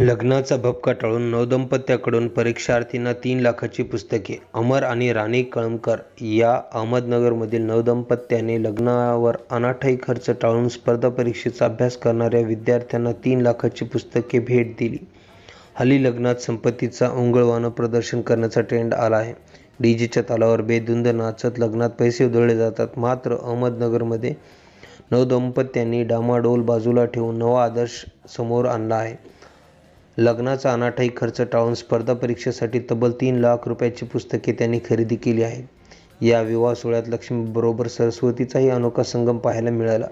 लग्नाचा भपका टाळून नवदंपत्याकडून परीक्षार्थींना तीन लाखाची पुस्तके अमर आणि राणी कळमकर या अहमदनगरमधील नवदंपत्याने लग्नावर अनाठाई खर्च टाळून स्पर्धा परीक्षेचा अभ्यास करणाऱ्या विद्यार्थ्यांना तीन लाखाची पुस्तके भेट दिली हल्ली लग्नात संपत्तीचा ओंगळवानं प्रदर्शन करण्याचा ट्रेंड आला आहे डीजेच्या तालावर बेदुंद नाचत लग्नात पैसे उधळले जातात मात्र अहमदनगरमध्ये नवदंपत्यांनी डामाडोल बाजूला ठेवून नवा आदर्श समोर आणला आहे लग्नाचा अनाठाई खर्च टाळून स्पर्धा परीक्षेसाठी तब्बल तीन लाख रुपयाची पुस्तके त्यांनी खरेदी केली आहेत या विवाह सोहळ्यात लक्ष्मीबरोबर सरस्वतीचाही अनोखा संगम पाहायला मिळाला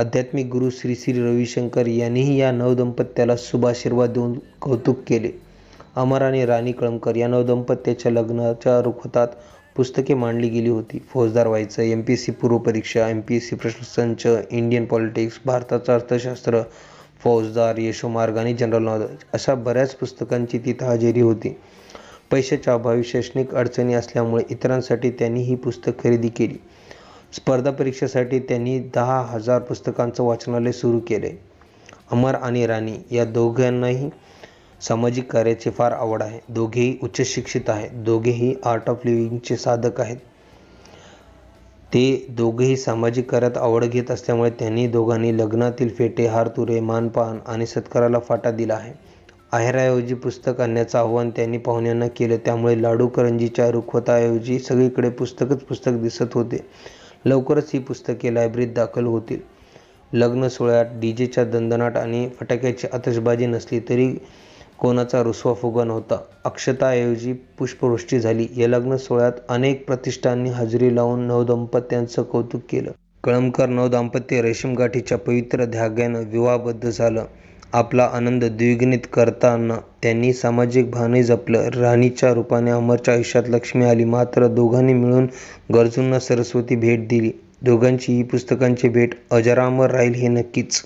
आध्यात्मिक गुरु श्री श्री रविशंकर यांनीही या नवदंपत्याला शुभाशीर्वाद देऊन कौतुक केले अमर आणि राणी कळमकर या नवदंपत्याच्या लग्नाच्या रुखतात पुस्तके मांडली गेली होती फौजदार व्हायचं एम पी एस सी पूर्वपरीक्षा एम पी एस सी प्रश्नसंच इंडियन पॉलिटिक्स भारताचं अर्थशास्त्र फौजदार यशोमार्ग आणि जनरल नॉलेज अशा बऱ्याच पुस्तकांची तिथं हजेरी होती पैशाच्या अभावी शैक्षणिक अडचणी असल्यामुळे इतरांसाठी त्यांनी ही पुस्तक खरेदी केली स्पर्धा परीक्षेसाठी त्यांनी दहा हजार पुस्तकांचं वाचनालय सुरू केले अमर आणि राणी या दोघांनाही सामाजिक कार्याची फार आवड आहे दोघेही उच्च शिक्षित आहेत दोघेही आर्ट ऑफ लिव्हिंगचे साधक आहेत ते दोघेही सामाजिक कार्यात आवड घेत असल्यामुळे त्यांनी दोघांनी लग्नातील फेटे हारतुरे मानपान आणि सत्काराला फाटा दिला आहे आहेराऐवजी पुस्तक आणण्याचं आव्हान त्यांनी पाहुण्यांना केलं त्यामुळे लाडू करंजीच्या रुखवताऐवजी सगळीकडे पुस्तकच पुस्तक दिसत होते लवकरच ही पुस्तके लायब्ररीत दाखल होतील लग्न सोहळ्यात जेच्या दणदणाट आणि फटाक्याची आतषबाजी नसली तरी कोणाचा रुसवा फुगा नव्हता अक्षताऐवजी पुष्पवृष्टी झाली या लग्न सोहळ्यात अनेक प्रतिष्ठांनी हजेरी लावून नवदंपत्यांचं कौतुक केलं कळमकर नवदाम्पत्य रेशीमगाठीच्या पवित्र धाग्यानं विवाहबद्ध झालं आपला आनंद द्विगुणित करताना त्यांनी सामाजिक भानही जपलं राणीच्या रूपाने अमरच्या आयुष्यात लक्ष्मी आली मात्र दोघांनी मिळून गरजूंना सरस्वती भेट दिली दोघांची ही पुस्तकांची भेट अजरामर राहील हे नक्कीच